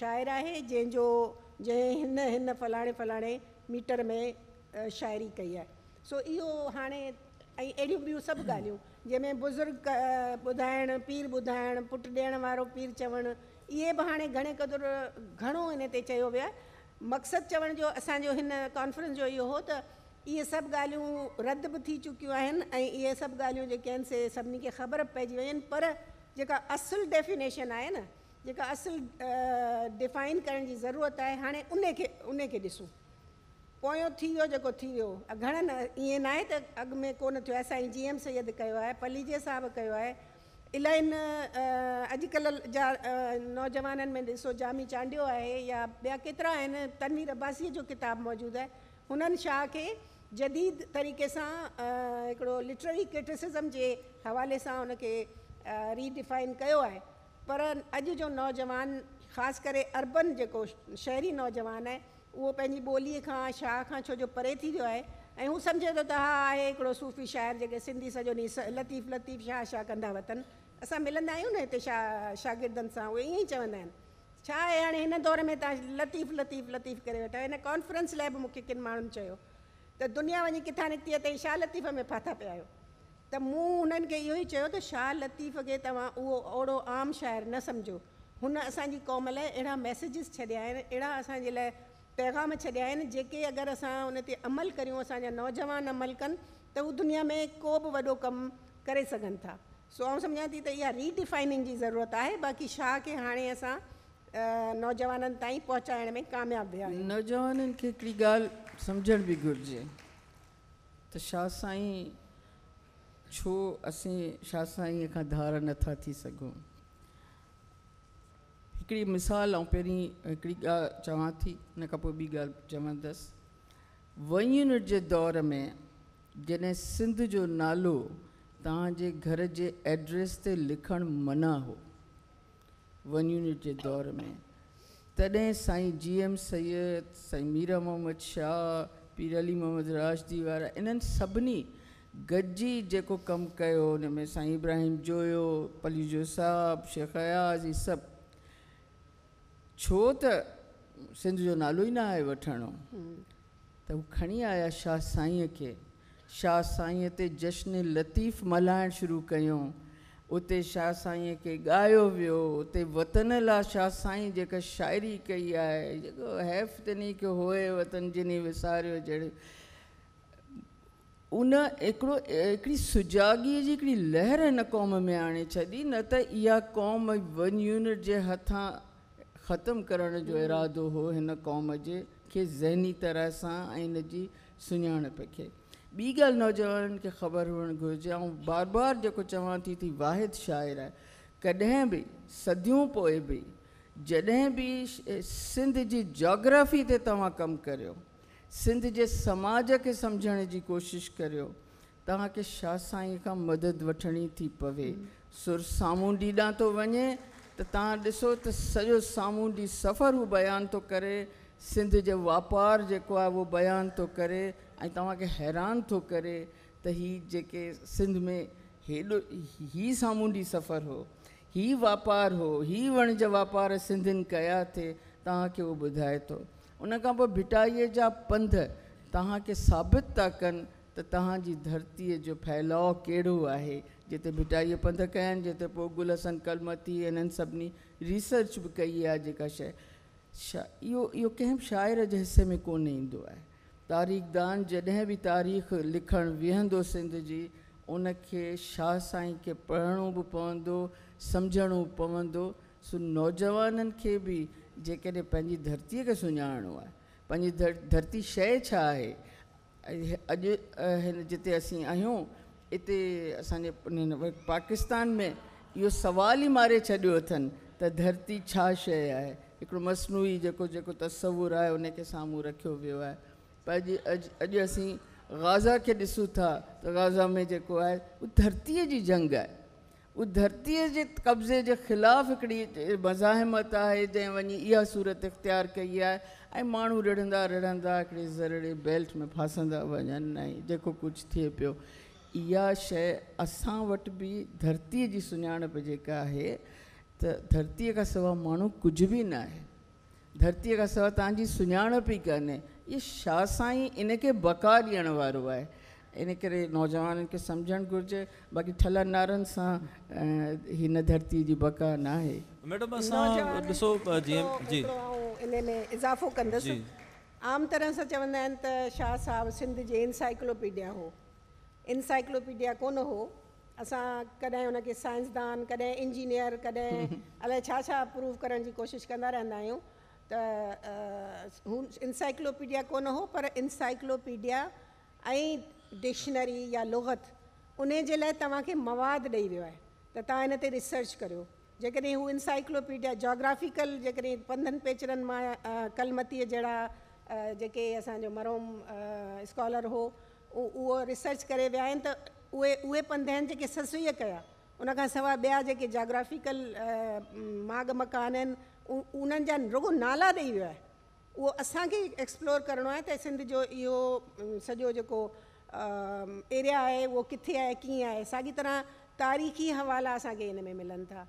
शाइरु आहे जंहिंजो जंहिं हिन हिन फलाणे फलाणे मीटर में शाइरी कई आहे सो इहो हाणे ऐं अहिड़ियूं ॿियूं सभु ॻाल्हियूं जंहिंमें बुज़ुर्ग ॿुधाइणु पीर ॿुधाइणु पुटु ॾियण वारो पीर चवणु इहे बि हाणे घणे क़दुरु घणो इन ते चयो वियो आहे मक़सदु चवण जो असांजो हिन कॉन्फ्रेंस जो इहो हो त इहे सभु ॻाल्हियूं रद्द बि थी चुकियूं आहिनि ऐं इहे सभु ॻाल्हियूं जेके आहिनि से सभिनी खे ख़बर बि पइजी पर जेका असुलु डेफिनेशन आहे न जेका असुलु डिफाइन करण जी ज़रूरत आहे हाणे उन खे ॾिसूं पोयों थी वियो जेको थी वो घणनि ईअं न आहे त में कोन थियो जी एम सैयद कयो आहे पलीजे साहिबु कयो आहे इलाही जा नौजवाननि में ऐसो जामी चांडियो है या ॿिया केतिरा आहिनि तनवीर अब्बासीअ जो किताबु मौजूद है हुननि शाह खे जदीद तरीक़े से लिटररी क्रिटिसिज़म के हवाले से उनके रीडिफाइन कयो आहे पर अज जो नौजवान खास करे अर्बन जो शहरी नौजवान है उहो पंहिंजी ॿोलीअ खां शाह खां छो जो परे थी वियो आहे ऐं हू सम्झे थो त हा आहे हिकिड़ो सूफ़ी शाइर जेके सिंधी सॼो ॾींहुं लतीफ़ लतीफ़ शाह शाह कंदा वतनि असां मिलंदा आहियूं न हिते शा शागिर्दनि सां उहे ईअं ई चवंदा आहिनि छा आहे हाणे हिन दौर में तव्हां लतीफ़ लतीफ़ लतीफ़ करे वेठा हिन कॉन्फ्रेंस लाइ बि मूंखे किन माण्हुनि चयो त दुनिया वञी किथां निकिती आहे त शाह लतीफ़ में फाथा पिया आहियो त मूं हुननि खे इहो ई चयो त शाह लतीफ़ खे तव्हां उहो ओड़ो आम शाइर न सम्झो हुन असांजी क़ौम लाइ अहिड़ा मैसेजिस छॾिया आहिनि अहिड़ा असांजे लाइ पैगाम छॾिया आहिनि अगर अस उन अमल करियूं असांजा नौजवान अमल कन तो हू दुनिया में को भी वो कम कर सकन था सो आ समझा थी तो यह रीडिफाइनिंग की ज़रूरत है बाक़ी शाह के हाँ अस नौजवान ताईं पहुचाइण में कामयाब विया नौजवान के समझ भी घुर्ज तो शाह साई छो अस शाह साई का धार ना थी सकूँ हिकिड़ी मिसाल ऐं पहिरीं हिकिड़ी ॻाल्हि चवां थी हुन खां पोइ ॿी ॻाल्हि चवंदसि वन यूनिट जे दौर में जॾहिं सिंध जो नालो तव्हांजे घर जे एड्रेस ते लिखणु मना हो वन यूनिट जे दौर में तॾहिं साईं जी एम सैद साईं मीरा मोहम्मद शाह पीर अली मोहम्मद राशदी वारा इन्हनि सभिनी गॾिजी जेको कमु कयो हुन में साईं इब्राहिम जोयो पलीजो साहबु शेख अयाज़ इहे सभु છોત સિંધ જો નાલુઈ ના આય વઠણો તો ખણી આયા શાહ સાઈ કે શાહ સાઈએ તે જશ્ન لطیف મલાણ શરૂ કયો ઉતે શાહ સાઈએ કે ગાયો વયો ઉતે વતન લા શાહ સાઈ જે ક શાયરી કહી આય હૈફ તની કે હોય વતન જની વિસારો જડે ઉન એકડો એકડી સજાગી જી એકડી લહેર ન કોમ મે આને ચડી ન તો આ કોમ વન યુનિટ જે હાથા खत्म करण जो इरादो हो हिन क़ौम जे खे ज़हनी तरह सां ऐं इन जी सुञाणप खे ॿी ॻाल्हि नौजवाननि खे ख़बर हुअणु घुरिजे ऐं बार बार जेको चवां थी थी वाहिद शाइरु आहे कॾहिं बि सदियूं पोइ बि जॾहिं बि सिंध जी जोग्राफ़ी ते तव्हां कमु करियो सिंध जे समाज खे सम्झण जी कोशिशि करियो तव्हांखे शाह साईं खां मदद वठणी थी पवे सुर साम्हूं ॾांहुं थो वञे तो तसो तो त सॼो साम्हूं सफ़र वो बयान तो करे सिंध जो व्यापार जो है वो बयान तो करे ऐं तव्हांखे हैरान थो करे तो हि जेके सिंध में हेडो ही साम्हूं ॾींहुं सफ़र हो हीउ व्यापार हो हीउ वणज व्यापार सिंधिन सिंधियुनि कया थिए तव्हांखे उहो ॿुधाए थो उन भिटाई पोइ भिटाईअ जा पंध तव्हांखे साबित था कन तो तव्हांजी धरतीअ जो फैलाव कड़ो है જે તે ભીટાઈએ પંથકાયન જે તે પોગુલ હસન કલમતી એનન સબની રિસર્ચ બि कई आहे जेका शइ शा इहो इहो कंहिं बि शाइर जे हिसे में कोन ईंदो आहे तारीख़दान जॾहिं बि तारीख़ लिखणु विहंदो सिंध जी उनखे शाह साईं खे पढ़णो बि पवंदो सम्झणो पवंदो सो नौजवाननि खे बि जेकॾहिं पंहिंजी धरतीअ खे सुञाणणो आहे पंहिंजी धरती शइ छा आहे अॼु हिन जिते असीं आहियूं हिते असांजे पाकिस्तान में इहो सवाल ही मारे छॾियो अथन त धरती शो मसनू आहे हिकिड़ो मसनूई जेको जेको तस्वुरु आहे उनखे साम्हूं पर अॼु अॼु अॼु गाज़ा के ॾिसूं था त गाज़ा में जो आहे उहा धरतीअ जी जंग है वो धरती के कब्ज़े के खिलाफ हिकिड़ी मज़ाहिमत आहे जंहिं वञी सूरत इख़्तियार कई है ऐं माण्हू रिढ़ंदा रिढ़ंदा ज़रड़े बेल्ट में फासंदा वन जो कुछ थे पो इहा शइ असां वटि बि धरतीअ जी सुञाणप जेका आहे त धरतीअ खां सवाइ माण्हू कुझु बि न आहे धरतीअ खां सवाइ तव्हांजी सुञाणप ई कान्हे इहे छा सां ई इन खे बका ॾियण वारो आहे इन करे नौजवाननि खे सम्झणु घुरिजे बाक़ी ठलनि नारनि सां हिन धरतीअ जी बका न आहे इन में इज़ाफ़ो कंदसि आम तरह सां चवंदा आहिनि त शाह सिंध जे साधाइक्लोपीडिया हो इंसाइक्लोपीडिया कोन हो असां कॾहिं हुनखे साइंसदान कॾहिं इंजीनियर कॾहिं अलाए छा छा प्रूव करण जी कोशिशि कंदा रहंदा आहियूं त हू इंसाइक्लोपीडिया कोन हो पर इंसाइक्लोपीडिया ऐं डिक्शनरी या लोहत उन जे लाइ तव्हांखे मवाद ॾेई वियो आहे त तव्हां हिन ते रिसर्च करियो जेकॾहिं हू इंसाइक्लोपीडिया ज्योग्राफिकल जेकॾहिं पंधनि पेचरनि मां कलमतीअ जहिड़ा जेके असांजो मरोम स्कॉलर हो उ उहो रिसर्च करे विया आहिनि त उहे उहे पंध आहिनि जेके ससु कया उनखां सवाइ ॿिया जेके ज्योग्राफिकल माग मकान आहिनि उन्हनि जा रुगो नाला ॾेई वियो आहे उहो असांखे एक्सप्लोर करिणो आहे त सिंध जो इहो सॼो जेको एरिया आहे उहो किथे आहे कीअं आहे साॻी तरह तारीख़ी हवाला असांखे इन में मिलनि था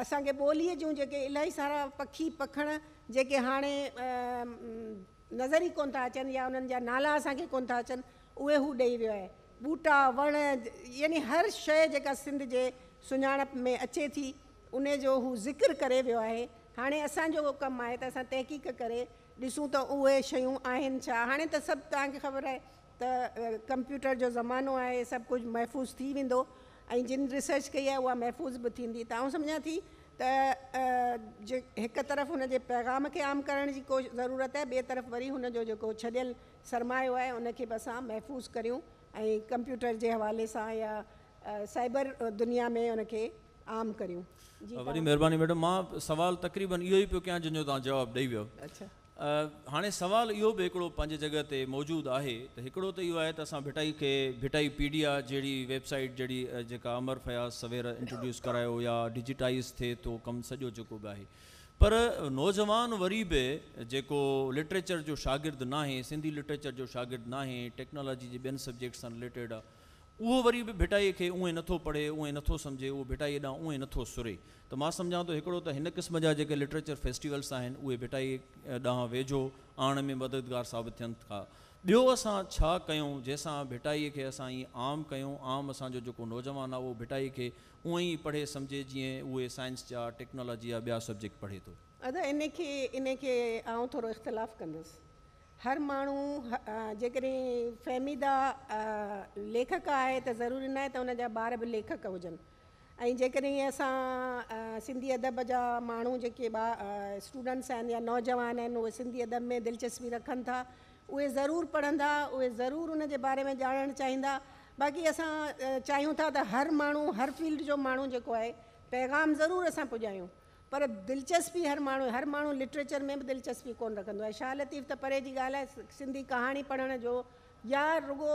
असांखे ॿोलीअ जूं जेके इलाही सारा पखी पखण जेके हाणे नज़र ई कोन्ह था अचनि या उन्हनि जा नाला असांखे कोन्ह था अचनि उहे ॾेई वियो आहे बूटा वण यानी हर शइ जेका सिंध जे सुञाणप में अचे थी उन जो हू ज़िक्र करे वियो आहे हाणे असांजो कमु आहे त असां तहक़ीक़ करे ॾिसूं त उहे शयूं आहिनि छा हाणे त सभु तव्हांखे ख़बर आहे त कंप्यूटर जो ज़मानो आहे सभु कुझु महफ़ूज़ थी वेंदो ऐं जिन रिसर्च कई आहे उहा महफ़ूज़ बि थींदी त आउं सम्झां थी त जे हिकु तरफ़ हुन जे पैगाम खे आम करण जी को ज़रूरत आहे ॿिए तरफ़ वरी हुनजो जेको सरमायो है उनखे बि महफ़ूज़ करूँ कंप्यूटर के हवाले से या साइबर दुनिया में उनके आम करूँ वही महिरबानी मैडम मां सुवाल तक़रीबन इहो ई पियो कयां जंहिंजो तव्हां जवाबु ॾेई वियो अच्छा हाँ सवाल इहो बि हिकिड़ो पंहिंजे जॻह ते मौजूदु आहे त हिकिड़ो त इहो आहे भिटाई के भिटाई पीडिया जड़ी वेबसाइट जड़ी जेका अमर फयाज़ सवेर इंट्रोड्यूस कराया डिजिटाइज़ थे तो कम सॼो जेको बि आहे पर नौजवान वरी भी जो लिटरेचर जो शागिर्द ना सिंधी लिटरेचर जो शागिर्द ना टेक्नोलॉजी के बेन सब्जेक्ट्स से रिलेटेड आहे वरी भी भिटाई के उ नो पढ़े उ नो समझे वो भिटाई उ उहे नथो सुरे तो मैं समझा तो हिकिड़ो क़िस्म जहाँ लिटरेचर फेस्टिवल्स हैं उ भिटाई ॾांहुं वेझो आने में मददगार साबित थन था ॿियो असां छा कयूं जंहिंसां भिटाईअ खे असां ईअं आम कयूं आम असांजो जेको नौजवान आहे उहो भिटाई खे उअं ई पढ़े सम्झे जीअं उहे साइंस जा टेक्नोलॉजी जा ॿिया सब्जेक्ट पढ़े थो अदा इन खे इन खे आउं थोरो इख़्तिलाफ़ु कंदुसि हर माण्हू जेकॾहिं फ़हमीदा लेखक आहे त ज़रूरी न आहे त जा ॿार बि लेखक हुजनि ऐं जेकॾहिं असां सिंधी अदब जा माण्हू जेके ॿार स्टूडेंट्स आहिनि या नौजवान आहिनि उहे सिंधी अदब में दिलचस्पी रखनि था उहे ज़रूरु पढ़ंदा उहे ज़रूरु उन जे बारे में ॼाणणु चाहींदा बाक़ी असां चाहियूं था त हर माण्हू हर फील्ड जो माण्हू जेको आहे पैगाम ज़रूरु असां पुॼायूं पर दिलचस्पी हर माण्हू हर माण्हू लिटरेचर में बि दिलचस्पी कोन रखंदो आहे शाह लतीफ़ त परे जी ॻाल्हि आहे सिंधी कहाणी पढ़ण जो या रुगो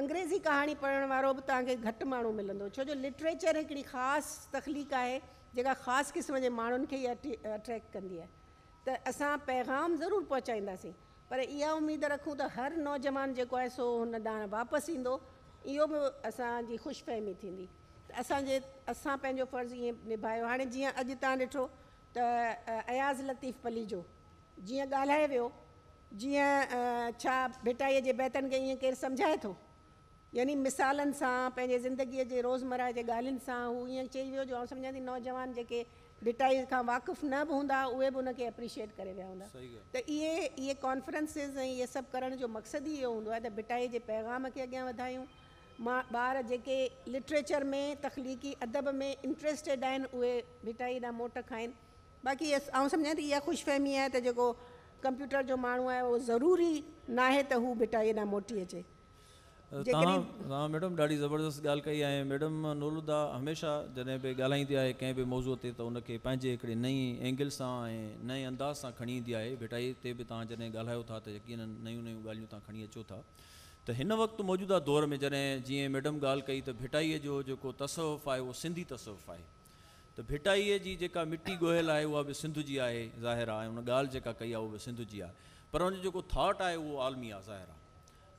अंग्रेज़ी कहाणी पढ़ण वारो बि तव्हांखे घटि माण्हू मिलंदो छो जो लिटरेचर हिकिड़ी ख़ासि तकलीफ़ आहे जेका ख़ासि क़िस्म जे माण्हुनि खे ई अट अट्रेक्ट कंदी आहे त असां पैगाम ज़रूरु पहुचाईंदासीं पर इहा उमेद रखूं त हर नौजवान जेको आहे सो हुन ॾांहुं वापसि ईंदो इहो बि असांजी ख़ुशफ़हमी थींदी असांजे असां पंहिंजो फर्ज़ु ईअं निभायो हाणे जीअं अॼु तव्हां ॾिठो त अयाज़ लतीफ़ पली जो जीअं ॻाल्हाए वियो जीअं छा भिटाईअ जे बैतनि खे ईअं केरु सम्झाए थो यानी मिसालनि सां पंहिंजे ज़िंदगीअ जे रोज़मरह जे ॻाल्हियुनि सां हू ईअं चई वियो जो सम्झां थी नौजवान जेके भिटाई खां वाक़ुफ़ु न बि हूंदा उहे बि उन एप्रिशिएट करे विया हूंदा त इहे इहे कॉन्फ्रेंसिस ऐं इहे सभु करण जो मक़सदु ई इहो हूंदो आहे त बिटाई जे पैगाम खे अॻियां वधायूं मां ॿार जेके लिटरेचर में तखलीक़ी अदब में इंट्रस्टिड आहिनि उहे बिटाई हेॾा मोट खाइनि बाक़ी इहे आउं सम्झां थी इहा ख़ुशफ़हमी आहे त जेको कंप्यूटर जो माण्हू आहे उहो ज़रूरी नाहे त हू बिटाई हेॾां मोटी अचे तव्हां तव्हां मैडम ॾाढी ज़बरदस्त ॻाल्हि कई आहे मैडम नूरुदा हमेशह जॾहिं बि ॻाल्हाईंदी आहे कंहिं बि मौज़ूअ ते त उनखे पंहिंजे हिकिड़े नई एंगल सां ऐं नए अंदाज़ सां खणी ईंदी आहे भेटाई ते बि तव्हां जॾहिं ॻाल्हायो था त यकीन नयूं नयूं ॻाल्हियूं तव्हां खणी अचो था त हिन वक़्तु मौजूदा दौर में जॾहिं जीअं मैडम ॻाल्हि कई त भेटाईअ जो जेको तसवुफ़ु आहे उहो सिंधी तसवफ आहे त की जी जेका मिटी है आहे उहा बि सिंध जी आहे ज़ाहिर आहे उन ॻाल्हि जेका कई आहे उहा बि सिंध जी आहे पर हुनजो जेको थॉट आहे उहो आलमी आहे ज़ाहिर आहे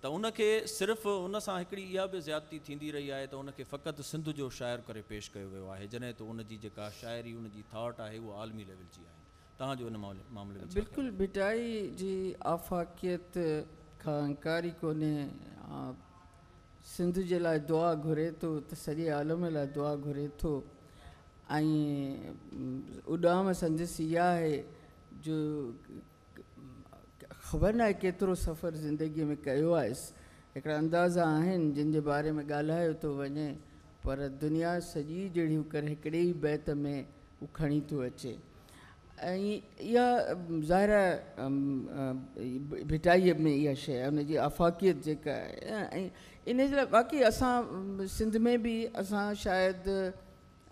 त उनखे सिर्फ़ उन सां हिकिड़ी इहा बि ज़्यादती थींदी रही आहे त उनखे फ़क़ति सिंध जो शाइरु करे पेश कयो वियो आहे जॾहिं त उनजी जेका शाइरी उनजी थाट आहे उहा आलमी लेवल जी आहे तव्हांजो हिन मामले में बिल्कुलु बिटाई जी आफ़ाक़ियत खां हंकारी कोन्हे सिंध जे लाइ दुआ घुरे थो त सॼे आलम लाइ दुआ घुरे थो ऐं उॾाम संदसि इहा आहे जो ख़बर न आहे केतिरो सफ़र ज़िंदगीअ में कयो आहे हिकिड़ा अंदाज़ा आहिनि जिन जे बारे में ॻाल्हायो थो वञे पर दुनिया सॼी जहिड़ी करे हिकिड़े ई बैत में हू खणी थो अचे ऐं इहा ज़ाहिर भिटाईअ में इहा शइ आहे आफ़ाक़ियत जेका आहे ऐं इन जे लाइ बाक़ी असां सिंध में बि असां शायदि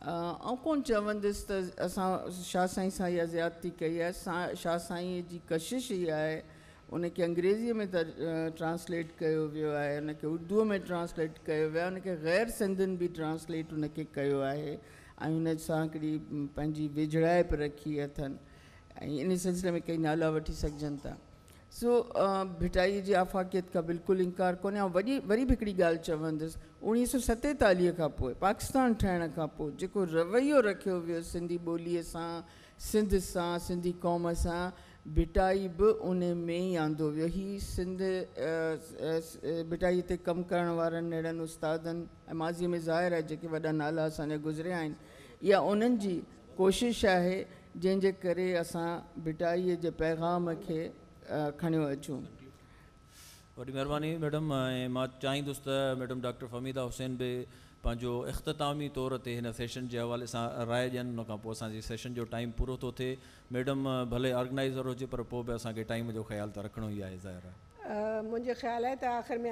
ऐं कोन चवंदुसि त असां शाह साईं सां इहा ज़्यादती कई आहे शाह साईं जी कशिश इहा आहे उनके अंग्रेजी में ट्रांसलेट किया वियो आहे उनखे में ट्रांसलेट किया वियो ग़ैर सिंधन भी ट्रांसलेट उनखे कयो आहे वेझड़ाइप रखी अथन इन सिलसिले में कई नाला वठी सघजनि था सो भिटाई की आफ़ाक़ियत का बिल्कुल इनकार को ऐं वॾी वरी बि हिकिड़ी ॻाल्हि चवंदुसि सौ सतेतालीह खां पाकिस्तान ठहण खां पोइ रवैयो रखियो वियो सिंधी ॿोलीअ सिंध सां सिंधी क़ौम से बिटाई भी उन में ई आंदो वियो हीउ सिंध बिटाई ते कमु करण वारनि अहिड़नि उस्तादनि ऐं में ज़ाहिर आहे जेके वॾा नाला असांजा गुज़रिया आहिनि इहा उन्हनि जी कोशिशि आहे जंहिंजे करे असां बिटाईअ जे पैगाम खे खणियो अचूं वॾी महिरबानी मैडम चाहिए मैडम डॉक्टर फमीदा हुसैन भी पंहिंजो इख़्तितामी तौर ते हिन सेशन जे हवाले सां राय ॾियनि हुन पोइ असांजी सेशन जो टाइम पूरो थो थिए मैडम भले ऑर्गेनाइज़र हुजे पर पोइ बि असांखे टाइम जो ख़्यालु त रखिणो ई आहे ज़ाहिर मुंहिंजो ख़्यालु आहे त आख़िर में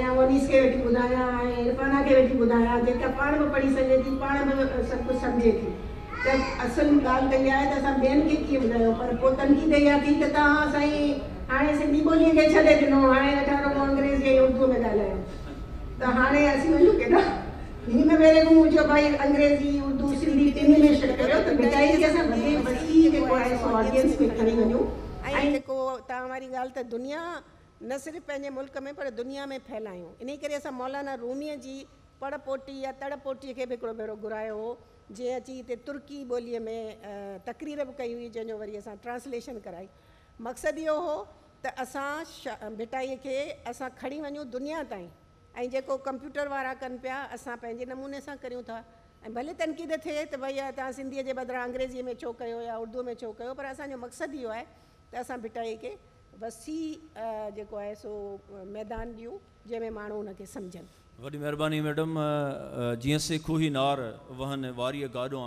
ऐं उन्हीस खे वेठी ॿुधायां ऐं इरफाना के वेठी ॿुधायां जेका पाण में पढ़ी सके थी पाण में सब कुछ समझे तो थी त असल गाल कई आहे तो असन हाँ, बेन के कीअं ॿुधायो पर पोइ तनक़ीद इहा थी त तव्हां असांजी हाणे सिंधी ॿोलीअ खे छॾे ॾिनो हाणे अठारो कांग्रेस के उर्दू में ॻाल्हायो त हाणे असीं वञूं केॾा हिन भेरे मूं जो भाई अंग्रेजी उर्दू सिंधी टिनी में करो तो बिचारी खे असां वॾे बड़ी के आहे ऑडियंस में खड़ी वञूं आई देखो तव्हां तो हमारी गाल तो दुनिया न सिर्फ़ु पंहिंजे मुल्क़ में पर दुनिया में फैलायूं इन करे असां मौलाना रूमीअ जी पड़पोटी या तड़पोटीअ खे बि हिकिड़ो भेरो घुरायो हुओ जीअं अची हिते तुर्की ॿोलीअ में तकरीर बि कई हुई जंहिंजो वरी असां ट्रांसलेशन कराई मक़सदु इहो हुओ त असां भिटाईअ खे असां खणी वञूं दुनिया ताईं ऐं जेको कंप्यूटर वारा कनि पिया असां पंहिंजे नमूने सां करियूं था ऐं भले तनक़ीद थिए त भई तव्हां सिंधीअ जे बदिरां अंग्रेजीअ में छो कयो या उर्दू में छो कयो पर असांजो मक़सदु इहो आहे त असां भिटाईअ खे वसी जेको आहे सो मैदान ॾियो जंहिंमें माण्हू हुनखे सम्झनि वॾी मैडम जीअं सिखो ई नार वहन वारीअ गाॾो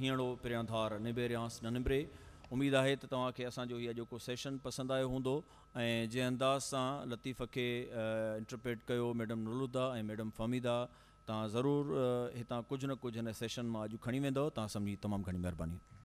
न सेशन पसंद आयो हों जै अंदाज़ से लतीफ़ के इंटरप्रेट कर मैडम नुलुदा मैडम फमीदा तरूर इतना कुछ न कुछ हिन सेशन में अज खी वो तव्हां सम्झी तमामु